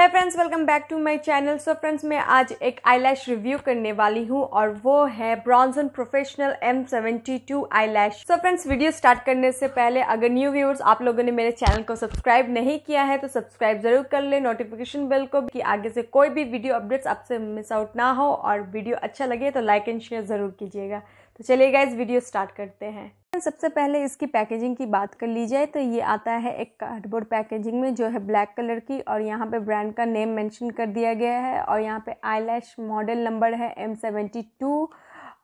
है friends welcome back to my channel so friends मैं आज एक आई रिव्यू करने वाली हूँ और वो है ब्रॉन्जन professional M seventy two eyelash so friends video start करने से पहले अगर न्यू व्यूअर्स आप लोगों ने मेरे चैनल को सब्सक्राइब नहीं किया है तो सब्सक्राइब जरूर कर ले नोटिफिकेशन बेल को कि आगे से कोई भी वीडियो अपडेट्स आपसे मिस आउट ना हो और वीडियो अच्छा लगे तो लाइक एंड शेयर जरूर कीजिएगा तो चलिएगा इस वीडियो स्टार्ट करते हैं सबसे पहले इसकी पैकेजिंग की बात कर ली जाए तो ये आता है एक कार्डबोर्ड पैकेजिंग में जो है ब्लैक कलर की और यहाँ पे ब्रांड का नेम मेंशन कर दिया गया है और यहाँ पे आई मॉडल नंबर है एम सेवेंटी टू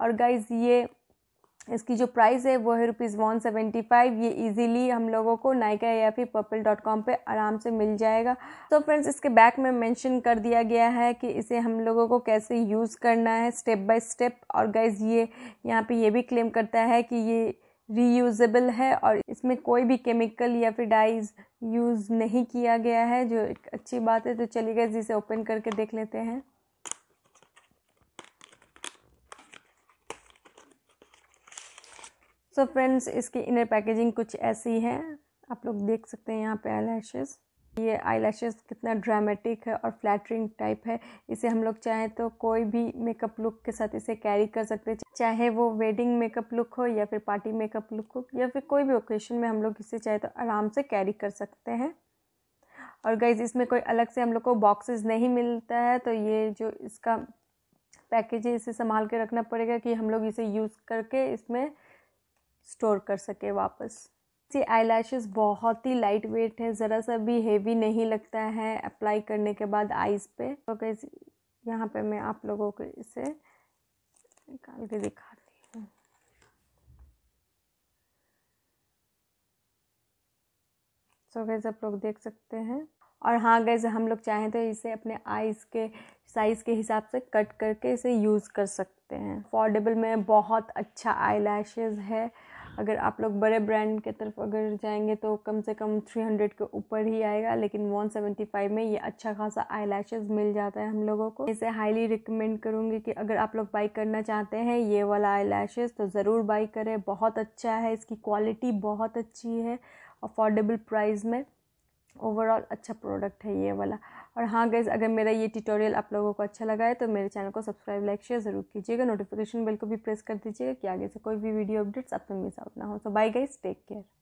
और गाइज ये इसकी जो प्राइस है वो है रुपीज़ वन सेवेंटी फाइव ये इजीली हम लोगों को नायका या फिर पर्पल डॉट कॉम पर आराम से मिल जाएगा तो फ्रेंड्स इसके बैक में मेंशन कर दिया गया है कि इसे हम लोगों को कैसे यूज़ करना है स्टेप बाय स्टेप और गाइज ये यहाँ पे ये भी क्लेम करता है कि ये रीयूज़ेबल है और इसमें कोई भी केमिकल या फिर डाइज यूज़ नहीं किया गया है जो एक अच्छी बात है तो चलिए गए इसे ओपन करके देख लेते हैं सो so फ्रेंड्स इसकी इनर पैकेजिंग कुछ ऐसी है आप लोग देख सकते हैं यहाँ पे आई ये आई कितना ड्रामेटिक है और फ्लैटरिंग टाइप है इसे हम लोग चाहें तो कोई भी मेकअप लुक के साथ इसे कैरी कर सकते हैं चाहे वो वेडिंग मेकअप लुक हो या फिर पार्टी मेकअप लुक हो या फिर कोई भी ओकेजन में हम लोग इसे चाहे तो आराम से कैरी कर सकते हैं और गाइज इसमें कोई अलग से हम लोग को बॉक्सेस नहीं मिलता है तो ये जो इसका पैकेज है इसे संभाल के रखना पड़ेगा कि हम लोग इसे यूज़ करके इसमें स्टोर कर सके वापस ये लैशेज बहुत ही लाइट वेट है ज़रा सा भी हेवी नहीं लगता है अप्लाई करने के बाद आइज़ पे तो कैसे यहाँ पे मैं आप लोगों को इसे निकाल के दिखाती हूँ सो गैस आप लोग देख सकते हैं और हाँ गैस हम लोग चाहें तो इसे अपने आइज़ के साइज़ के हिसाब से कट करके इसे यूज़ कर सकते हैं अफोर्डेबल में बहुत अच्छा आई है अगर आप लोग बड़े ब्रांड के तरफ अगर जाएंगे तो कम से कम 300 के ऊपर ही आएगा लेकिन 175 में ये अच्छा खासा आई मिल जाता है हम लोगों को इसे हाईली रिकमेंड करूँगी कि अगर आप लोग बाई करना चाहते हैं ये वाला आई तो ज़रूर बाई करें बहुत अच्छा है इसकी क्वालिटी बहुत अच्छी है अफोर्डेबल प्राइस में ओवरऑल अच्छा प्रोडक्ट है ये वाला और हाँ गैस अगर मेरा ये ट्यूटोरियल आप लोगों को अच्छा लगा है तो मेरे चैनल को सब्सक्राइब लाइक शेयर जरूर कीजिएगा नोटिफिकेशन बेल को भी प्रेस कर दीजिएगा कि आगे से कोई भी वीडियो अपडेट्स आप मिस आउट ना हो so bye guys take care